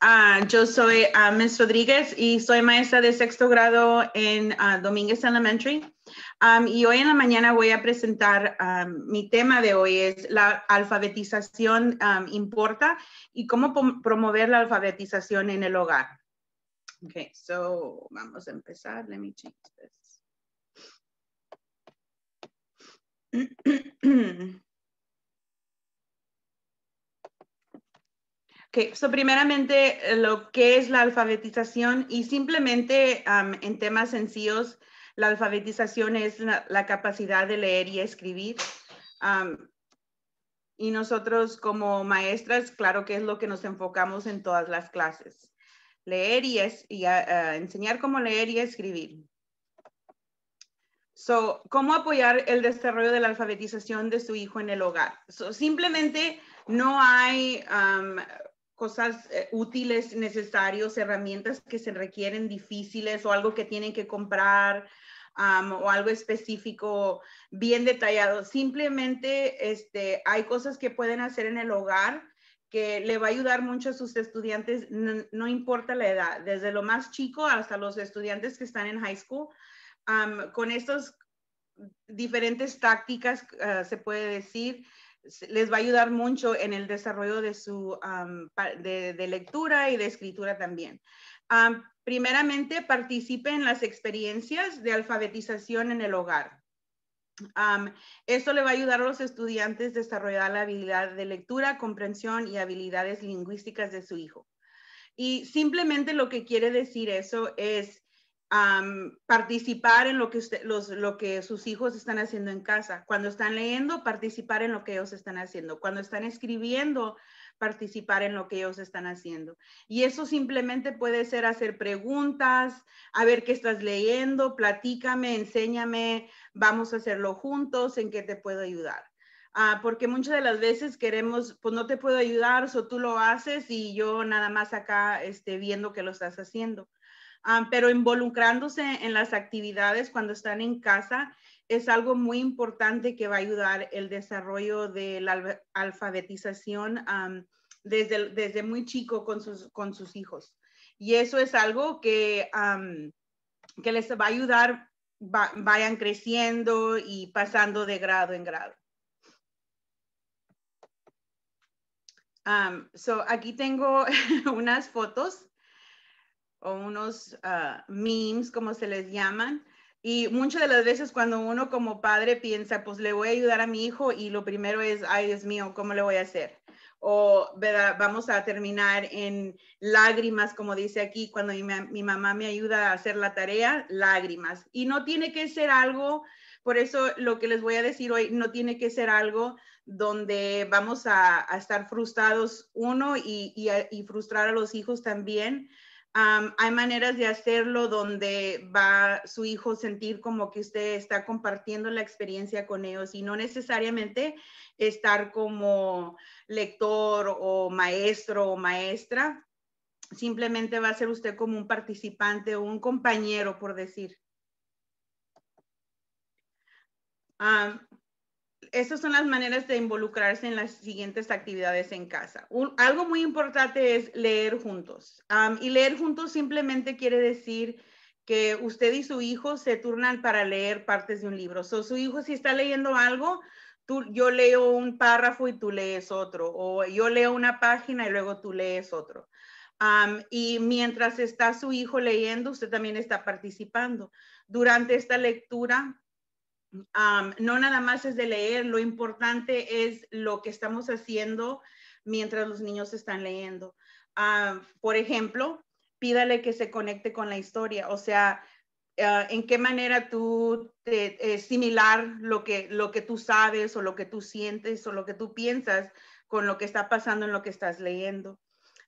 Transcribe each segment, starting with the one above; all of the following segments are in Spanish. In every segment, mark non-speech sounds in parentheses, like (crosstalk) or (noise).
Ah, yo soy uh, Rodríguez y soy maestra de sexto grado en ah, Dominguez Elementary. y hoy en la mañana voy a presentar mi tema de hoy es la alfabetización importa y cómo promover la alfabetización en el hogar. Okay, so vamos a empezar. Let me change this. (clears throat) (clears throat) Okay. so primeramente eh, lo que es la alfabetización y simplemente en temas sencillos, la alfabetización es la, capacidad de leer y escribir. y nosotros como maestras, claro que es lo que nos enfocamos en todas las clases, leer y, ah, ah, enseñar cómo leer y escribir. So, ¿Cómo apoyar el desarrollo de la alfabetización de su hijo en el hogar? So, simplemente no hay cosas eh, útiles, necesarios, herramientas que se requieren difíciles o algo que tienen que comprar o algo específico bien detallado. Simplemente este, hay cosas que pueden hacer en el hogar que le va a ayudar mucho a sus estudiantes, no, importa la edad, desde lo más chico hasta los estudiantes que están en high school. con estas diferentes tácticas, ah, se puede decir, les va a ayudar mucho en el desarrollo de su de, lectura y de escritura también. primeramente, participe en las experiencias de alfabetización en el hogar. Eso esto le va a ayudar a los estudiantes a desarrollar la habilidad de lectura, comprensión y habilidades lingüísticas de su hijo. Y simplemente lo que quiere decir eso es participar en lo que, los, que sus hijos están haciendo en casa. Cuando están leyendo, participar en lo que ellos están haciendo. Cuando están escribiendo, participar en lo que ellos están haciendo. Y eso simplemente puede ser hacer preguntas, a ver qué estás leyendo, platícame, enséñame, vamos a hacerlo juntos, en qué te puedo ayudar. Ah, porque muchas de las veces queremos, pues no te puedo ayudar, o tú lo haces y yo nada más acá esté viendo que lo estás haciendo. Ah, pero involucrándose en las actividades cuando están en casa es algo muy importante que va a ayudar el desarrollo de la alfabetización desde, desde muy chico con sus, con sus hijos. Y eso es algo que, que les va a ayudar vayan creciendo y pasando de grado en grado. so aquí tengo (laughs) unas fotos o unos ah, memes, como se les llaman. Y muchas de las veces cuando uno como padre piensa, pues le voy a ayudar a mi hijo y lo primero es, ay Dios mío, ¿cómo le voy a hacer? O vamos a terminar en lágrimas, como dice aquí, cuando mi, mamá me ayuda a hacer la tarea, lágrimas. Y no tiene que ser algo, por eso lo que les voy a decir hoy, no tiene que ser algo donde vamos a, estar frustrados uno y, y frustrar a los hijos también hay maneras de hacerlo donde va su hijo sentir como que usted está compartiendo la experiencia con ellos y no necesariamente estar como lector o maestro o maestra. Simplemente va a ser usted como un participante o un compañero, por decir. Estas son las maneras de involucrarse en las siguientes actividades en casa. algo muy importante es leer juntos. y leer juntos simplemente quiere decir que usted y su hijo se turnan para leer partes de un libro. O su hijo si está leyendo algo, tú, yo leo un párrafo y tú lees otro, o yo leo una página y luego tú lees otro. y mientras está su hijo leyendo, usted también está participando. Durante esta lectura, no nada más es de leer, lo importante es lo que estamos haciendo mientras los niños están leyendo. por ejemplo, pídale que se conecte con la historia, o sea, eh, en qué manera tú te similar lo que, lo que tú sabes o lo que tú sientes o lo que tú piensas con lo que está pasando en lo que estás leyendo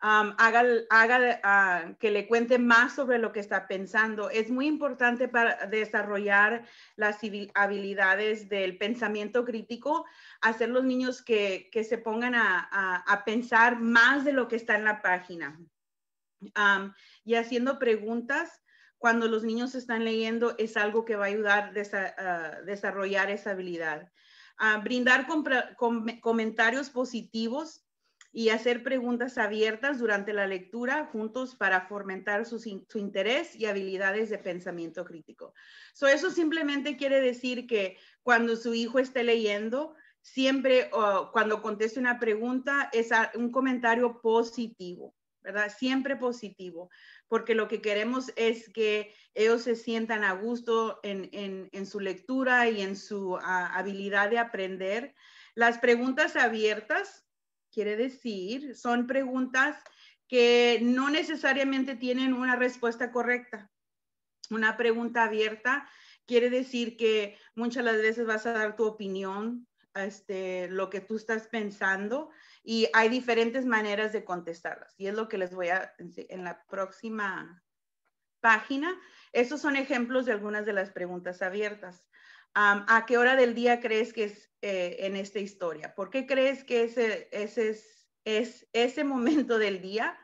haga, ah, que le cuente más sobre lo que está pensando. Es muy importante para desarrollar las habilidades del pensamiento crítico, hacer los niños que, se pongan a, pensar más de lo que está en la página. y haciendo preguntas cuando los niños están leyendo es algo que va a ayudar a desarrollar esa habilidad. Ah, brindar comentarios positivos y hacer preguntas abiertas durante la lectura juntos para fomentar su, interés y habilidades de pensamiento crítico. eso simplemente quiere decir que cuando su hijo esté leyendo, siempre oh, cuando conteste una pregunta es un comentario positivo, ¿verdad? Siempre positivo, porque lo que queremos es que ellos se sientan a gusto en, su lectura y en su ah, habilidad de aprender. Las preguntas abiertas quiere decir, son preguntas que no necesariamente tienen una respuesta correcta. Una pregunta abierta quiere decir que muchas las veces vas a dar tu opinión, este, lo que tú estás pensando y hay diferentes maneras de contestarlas. Y es lo que les voy a en la próxima página. Estos son ejemplos de algunas de las preguntas abiertas. ¿A qué hora del día crees que es eh, en esta historia? ¿Por qué crees que ese, ese es, ese (laughs) momento del día?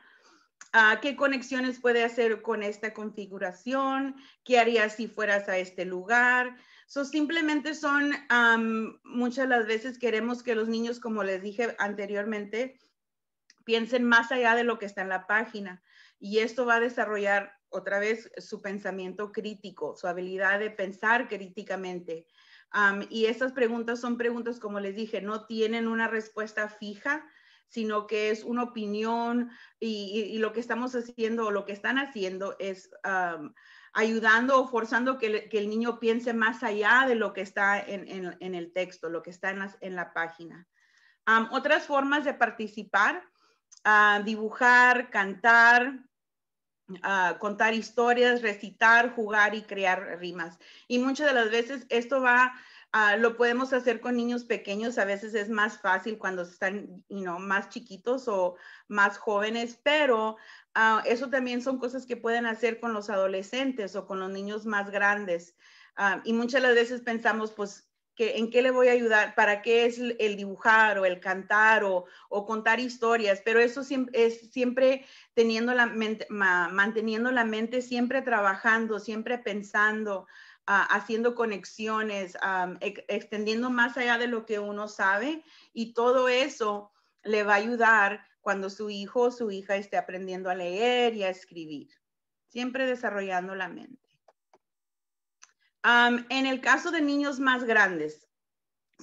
¿Qué conexiones puede hacer con esta configuración? ¿Qué harías si fueras a este lugar? So, simplemente son muchas muchas las veces queremos que los niños, como les dije anteriormente, piensen más allá de lo que está en la página. Y esto va a desarrollar otra vez su pensamiento crítico, su habilidad de pensar críticamente. y estas preguntas son preguntas, como les dije, no tienen una respuesta fija, sino que es una opinión y, lo que estamos haciendo o lo que están haciendo es ayudando o forzando que, el niño piense más allá de lo que está en, el texto, lo que está en, la página. otras formas de participar, dibujar, cantar, contar historias, recitar, jugar y crear rimas. Y muchas de las veces esto va ah, lo podemos hacer con niños pequeños, a veces es más fácil cuando están no, más chiquitos o más jóvenes, pero ah, eso también son cosas que pueden hacer con los adolescentes o con los niños más grandes. Ah, y muchas de las veces pensamos, pues en qué le voy a ayudar, para qué es el dibujar o el cantar o, contar historias, pero eso es siempre teniendo la manteniendo la mente siempre trabajando, siempre pensando, ah, haciendo conexiones, extendiendo más allá de lo que uno sabe y todo eso le va a ayudar cuando su hijo o su hija esté aprendiendo a leer y a escribir, siempre desarrollando la mente en el caso de niños más grandes,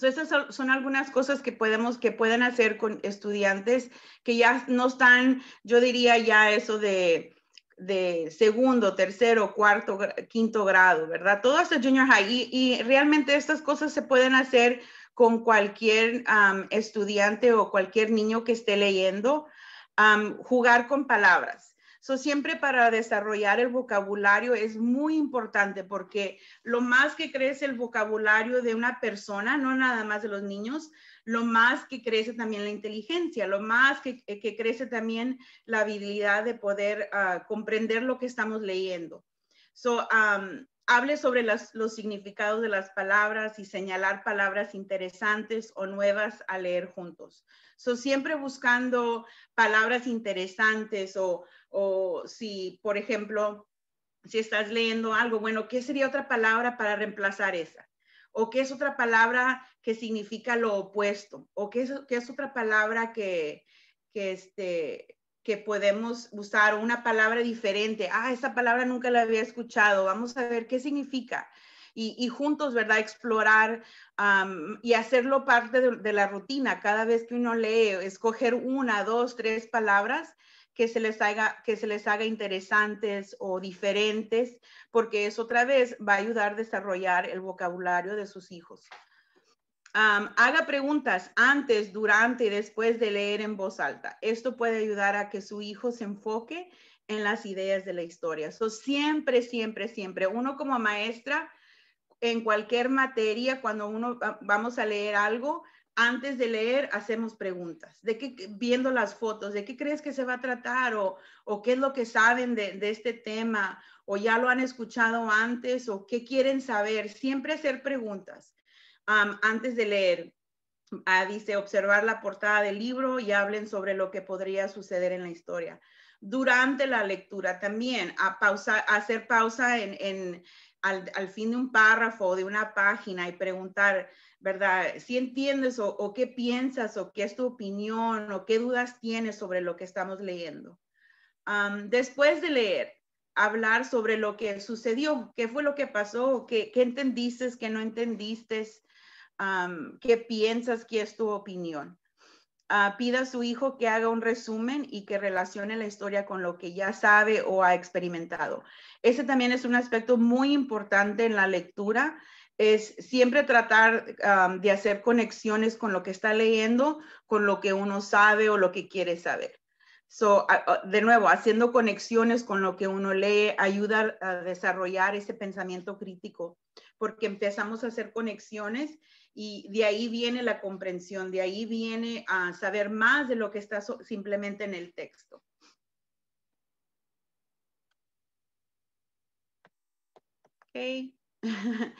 esas son, algunas cosas que podemos, que pueden hacer con estudiantes que ya no están, yo diría ya eso de, de segundo, tercero, cuarto, quinto grado, ¿verdad? Todo hasta junior high. Y, realmente estas cosas se pueden hacer con cualquier estudiante o cualquier niño que esté leyendo, jugar con palabras. So, siempre para desarrollar el vocabulario es muy importante porque lo más que crece el vocabulario de una persona, no nada más de los niños, lo más que crece también la inteligencia, lo más que, eh, que crece también la habilidad de poder ah, comprender lo que estamos leyendo. So, hable sobre las, los significados de las palabras y señalar palabras interesantes o nuevas a leer juntos. So, siempre buscando palabras interesantes o o si, por ejemplo, si estás leyendo algo, bueno, ¿qué sería otra palabra para reemplazar esa? ¿O qué es otra palabra que significa lo opuesto? ¿O qué es, otra palabra que, que, este, podemos usar? Una palabra diferente. Ah, esa palabra nunca la había escuchado. Vamos a ver qué significa. Y, juntos, ¿verdad? Explorar y hacerlo parte de, la rutina. Cada vez que uno lee, escoger una, dos, tres palabras que se les haga, que se les haga interesantes o diferentes, porque eso otra vez va a ayudar a desarrollar el vocabulario de sus hijos. haga preguntas antes, durante y después de leer en voz alta. Esto puede ayudar a que su hijo se enfoque en las ideas de la historia. So, siempre, siempre, siempre, uno como maestra, en cualquier materia, cuando uno vamos a leer algo, antes de leer hacemos preguntas, de qué viendo las fotos, de qué crees que se va a tratar o, qué es lo que saben de, este tema o ya lo han escuchado antes o qué quieren saber. Siempre hacer preguntas antes de leer. Ah, dice, observar la portada del libro y hablen sobre lo que podría suceder en la historia. Durante la lectura también, a pausa, hacer pausa en, al, al, fin de un párrafo o de una página y preguntar, ¿verdad? Si entiendes o, qué piensas o qué es tu opinión o qué dudas tienes sobre lo que estamos leyendo. después de leer, hablar sobre lo que sucedió, qué fue lo que pasó, qué, entendiste, qué no entendiste, qué piensas, qué es tu opinión. Ah, pida a su hijo que haga un resumen y que relacione la historia con lo que ya sabe o ha experimentado. Ese también es un aspecto muy importante en la lectura, es siempre tratar de hacer conexiones con lo que está leyendo, con lo que uno sabe o lo que quiere saber. So, de nuevo, haciendo conexiones con lo que uno lee ayuda a desarrollar ese pensamiento crítico, porque empezamos a hacer conexiones y de ahí viene la comprensión, de ahí viene a saber más de lo que está simplemente en el texto. Okay. (laughs)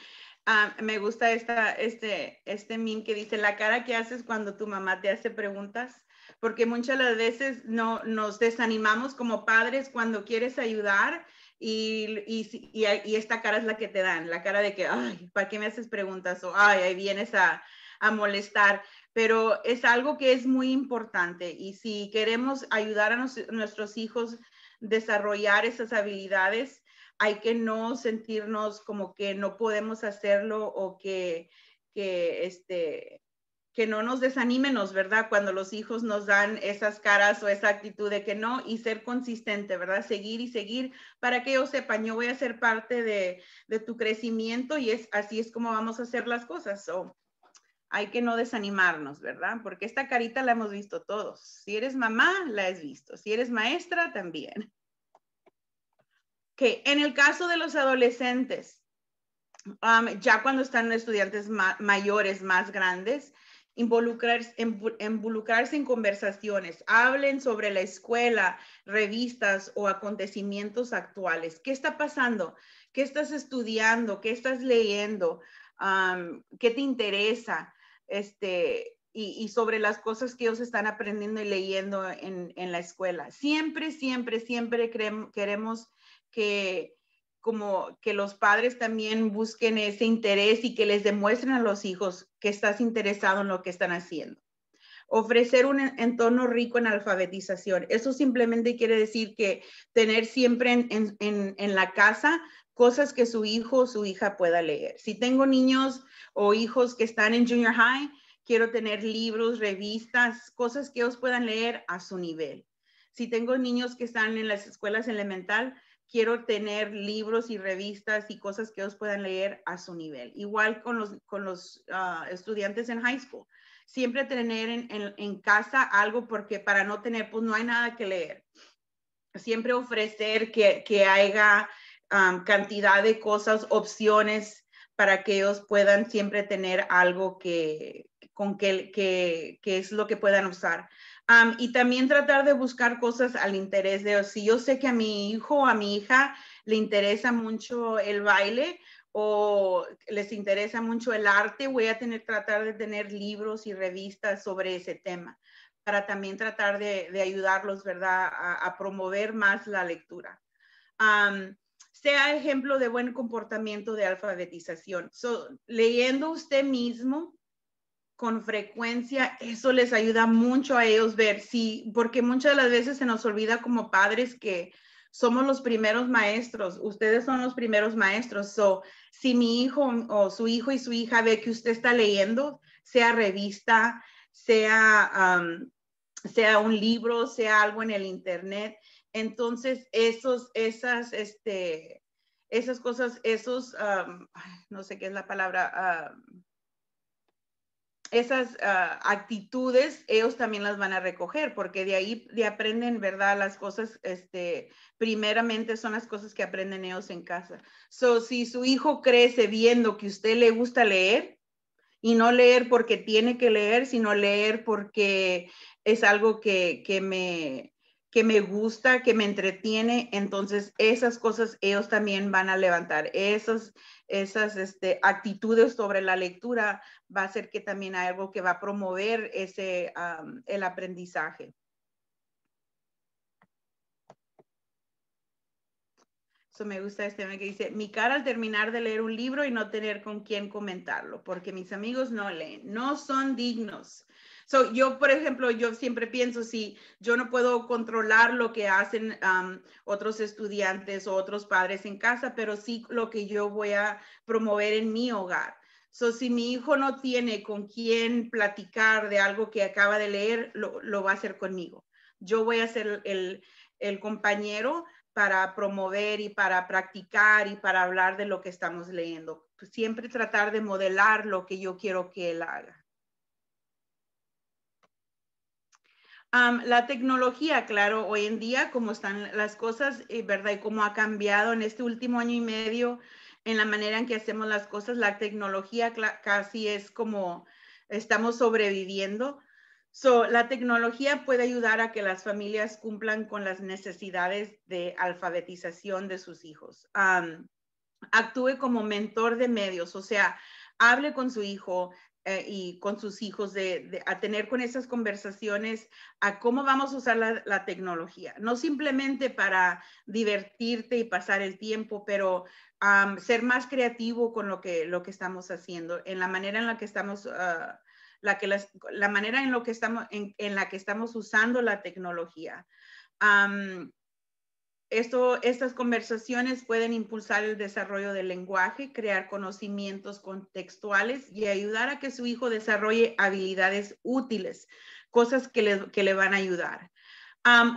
Ah, me gusta esta, este, este meme que dice la cara que haces cuando tu mamá te hace preguntas, porque muchas las veces no, nos desanimamos como padres cuando quieres ayudar y, esta cara es la que te dan, la cara de que, ay, ¿para qué me haces preguntas? O, ay, ahí vienes a, molestar. Pero es algo que es muy importante y si queremos ayudar a, a nuestros hijos desarrollar esas habilidades, hay que no sentirnos como que no podemos hacerlo o que, que este, que no nos desanímenos, ¿verdad? Cuando los hijos nos dan esas caras o esa actitud de que no y ser consistente, ¿verdad? Seguir y seguir para que yo sepan, yo voy a ser parte de, de tu crecimiento y es así es como vamos a hacer las cosas. O hay que no desanimarnos, ¿verdad? Porque esta carita la hemos visto todos. Si eres mamá, la has visto. Si eres maestra, también. Que En el caso de los adolescentes, um, ya cuando están estudiantes mayores, más grandes, involucrarse, involucrarse en conversaciones, hablen sobre la escuela, revistas o acontecimientos actuales. ¿Qué está pasando? ¿Qué estás estudiando? ¿Qué estás leyendo? Um, ¿Qué te interesa? Este, y, sobre las cosas que ellos están aprendiendo y leyendo en, en la escuela. Siempre, siempre, siempre queremos que como que los padres también busquen ese interés y que les demuestren a los hijos que estás interesado en lo que están haciendo. Ofrecer un entorno rico en alfabetización. Eso simplemente quiere decir que tener siempre en, en, en, la casa cosas que su hijo o su hija pueda leer. Si tengo niños o hijos que están en junior high, quiero tener libros, revistas, cosas que ellos puedan leer a su nivel. Si tengo niños que están en las escuelas elemental, quiero tener libros y revistas y cosas que ellos puedan leer a su nivel. Igual con los, con los ah, estudiantes en high school. Siempre tener en, casa algo porque para no tener, pues no hay nada que leer. Siempre ofrecer que, que haya cantidad de cosas, opciones para que ellos puedan siempre tener algo que, con qué, que que es lo que puedan usar. y también tratar de buscar cosas al interés de, si yo sé que a mi hijo o a mi hija le interesa mucho el baile o les interesa mucho el arte, voy a tener tratar de tener libros y revistas sobre ese tema para también tratar de, ayudarlos, ¿verdad?, a, promover más la lectura. sea ejemplo de buen comportamiento de alfabetización. leyendo usted mismo, con frecuencia, eso les ayuda mucho a ellos ver, si, porque muchas de las veces se nos olvida como padres que somos los primeros maestros, ustedes son los primeros maestros, o si mi hijo o su hijo y su hija ve que usted está leyendo, sea revista, sea, um, sea un libro, sea algo en el internet, entonces esos, esas, este, esas cosas, esos, um, no sé qué es la palabra, um, esas ah, actitudes ellos también las van a recoger porque de ahí de aprenden verdad las cosas este primeramente son las cosas que aprenden ellos en casa so si su hijo crece viendo que usted le gusta leer y no leer porque tiene que leer sino leer porque es algo que, que me que me gusta, que me entretiene, entonces esas cosas ellos también van a levantar. Esas, esas este, actitudes sobre la lectura va a ser que también hay algo que va a promover ese, el aprendizaje. Eso me gusta este que dice, mi cara al terminar de leer un libro y no tener con quién comentarlo, porque mis amigos no leen, no son dignos So, yo, por ejemplo, yo siempre pienso, si yo no puedo controlar lo que hacen otros estudiantes o otros padres en casa, pero sí lo que yo voy a promover en mi hogar. So, si mi hijo no tiene con quién platicar de algo que acaba de leer, lo, lo va a hacer conmigo. Yo voy a ser el, el compañero para promover y para practicar y para hablar de lo que estamos leyendo. Pues, siempre tratar de modelar lo que yo quiero que él haga. la tecnología, claro, hoy en día, como están las cosas, eh, ¿verdad? Y cómo ha cambiado en este último año y medio en la manera en que hacemos las cosas, la tecnología casi es como estamos sobreviviendo. la tecnología puede ayudar a que las familias cumplan con las necesidades de alfabetización de sus hijos. actúe como mentor de medios, o sea, hable con su hijo, eh, y con sus hijos de, a tener con esas conversaciones a cómo vamos a usar la, tecnología, no simplemente para divertirte y pasar el tiempo, pero a ser más creativo con lo que, lo que estamos haciendo, en la manera en la que estamos... Ah, la, que la manera en, lo que estamos, en, la que estamos usando la tecnología. Esto, estas conversaciones pueden impulsar el desarrollo del lenguaje, crear conocimientos contextuales y ayudar a que su hijo desarrolle habilidades útiles, cosas que le, van a ayudar.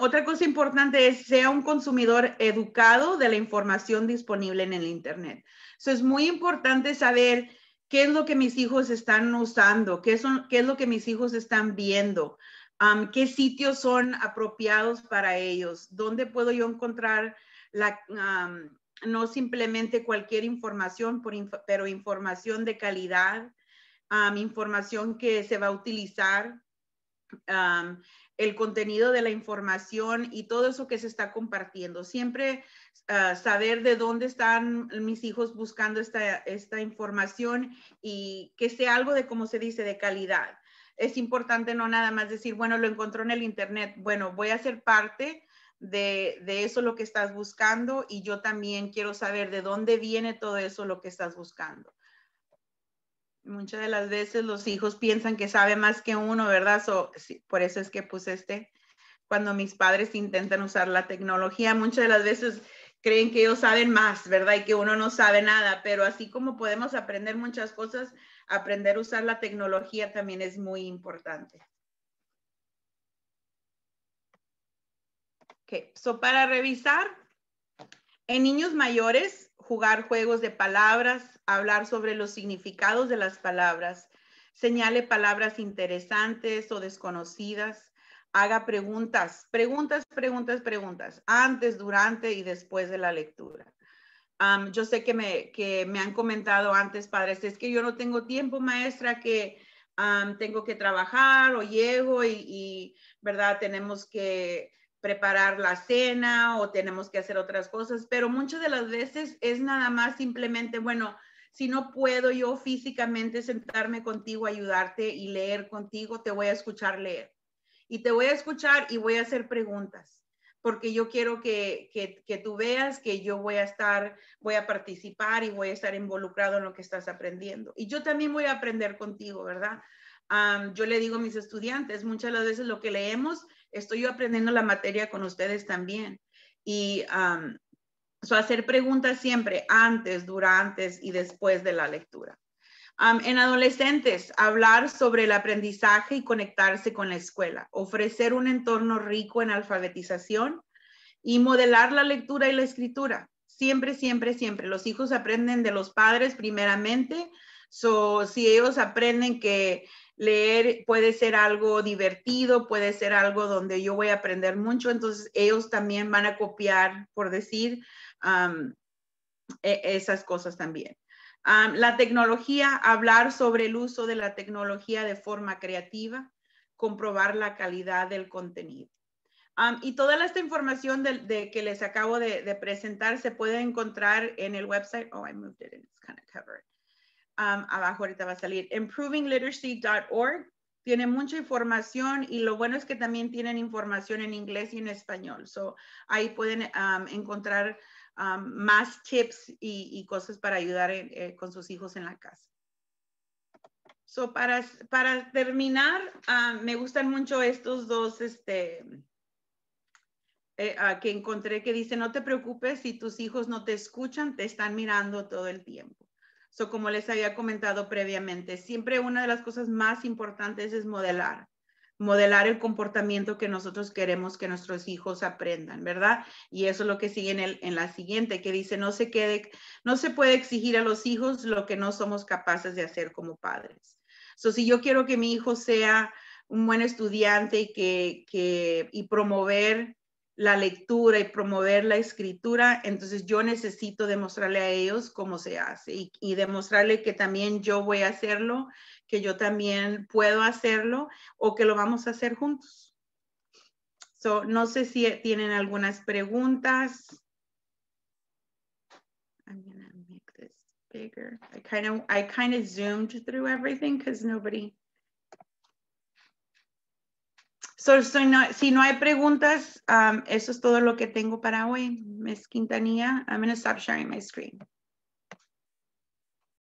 otra cosa importante es sea un consumidor educado de la información disponible en el Internet. es muy importante saber qué es lo que mis hijos están usando, qué es lo que mis hijos están viendo. ¿Qué sitios son apropiados para ellos? ¿Dónde puedo yo encontrar no simplemente cualquier información, pero información de calidad, información que se va a utilizar, el contenido de la información y todo eso que se está compartiendo. Siempre ah, saber de dónde están mis hijos buscando esta, esta información y que sea algo de, cómo se dice, de calidad es importante no nada más decir, bueno, lo encontró en el Internet, bueno, voy a ser parte de, de, eso lo que estás buscando y yo también quiero saber de dónde viene todo eso lo que estás buscando. Muchas de las veces los hijos piensan que sabe más que uno, ¿verdad? por eso es que puse este. Cuando mis padres intentan usar la tecnología, muchas de las veces creen que ellos saben más, ¿verdad? Y que uno no sabe nada, pero así como podemos aprender muchas cosas, aprender a usar la tecnología también es muy importante. Ok, para revisar, en niños mayores, jugar juegos de palabras, hablar sobre los significados de las palabras, señale palabras interesantes o desconocidas, haga preguntas, preguntas, preguntas, preguntas, antes, durante y después de la lectura yo sé que me, que me han comentado antes padres, es que yo no tengo tiempo, maestra, que tengo que trabajar o llego y, ¿verdad? Tenemos que preparar la cena o tenemos que hacer otras cosas, pero muchas de las veces es nada más simplemente, bueno, si no puedo yo físicamente sentarme contigo, ayudarte y leer contigo, te voy a escuchar leer. Y te voy a escuchar y voy a hacer preguntas porque yo quiero que, tú veas que yo voy a estar, voy a participar y voy a estar involucrado en lo que estás aprendiendo. Y yo también voy a aprender contigo, ¿verdad? yo le digo a mis estudiantes, muchas de las veces lo que leemos, estoy yo aprendiendo la materia con ustedes también. Y hacer preguntas siempre antes, durante y después de la lectura en adolescentes, hablar sobre el aprendizaje y conectarse con la escuela, ofrecer un entorno rico en alfabetización y modelar la lectura y la escritura. Siempre, siempre, siempre. Los hijos aprenden de los padres primeramente. So, si ellos aprenden que leer puede ser algo divertido, puede ser algo donde yo voy a aprender mucho, entonces ellos también van a copiar, por decir, e, esas cosas también la tecnología, hablar sobre el uso de la tecnología de forma creativa, comprobar la calidad del contenido. y toda esta información de, que les acabo de, presentar se puede encontrar en el website. Oh, I moved it and it's kind of covered. abajo ahorita va a salir. Improvingliteracy.org tiene mucha información y lo bueno es que también tienen información en inglés y en español. So, ahí pueden encontrar Um, más tips y, cosas para ayudar eh, eh, con sus hijos en la casa. So, para, para terminar, um, me gustan mucho estos dos este, eh, ah, que encontré que dice, no te preocupes si tus hijos no te escuchan, te están mirando todo el tiempo. So, como les había comentado previamente, siempre una de las cosas más importantes es modelar modelar el comportamiento que nosotros queremos que nuestros hijos aprendan, ¿verdad? Y eso es lo que sigue en, el, en la siguiente, que dice, no se, quede, no se puede exigir a los hijos lo que no somos capaces de hacer como padres. So, si yo quiero que mi hijo sea un buen estudiante y, que, que, y promover la lectura y promover la escritura, entonces yo necesito demostrarle a ellos cómo se hace y, y demostrarle que también yo voy a hacerlo que yo también puedo hacerlo o que lo vamos a hacer juntos. So, no sé si tienen algunas preguntas. I'm gonna make this bigger. I kind of I kind of zoomed through everything because nobody. So, so no, si no hay preguntas, um, eso es todo lo que tengo para hoy, Miss Quintanilla. I'm going to stop sharing my screen.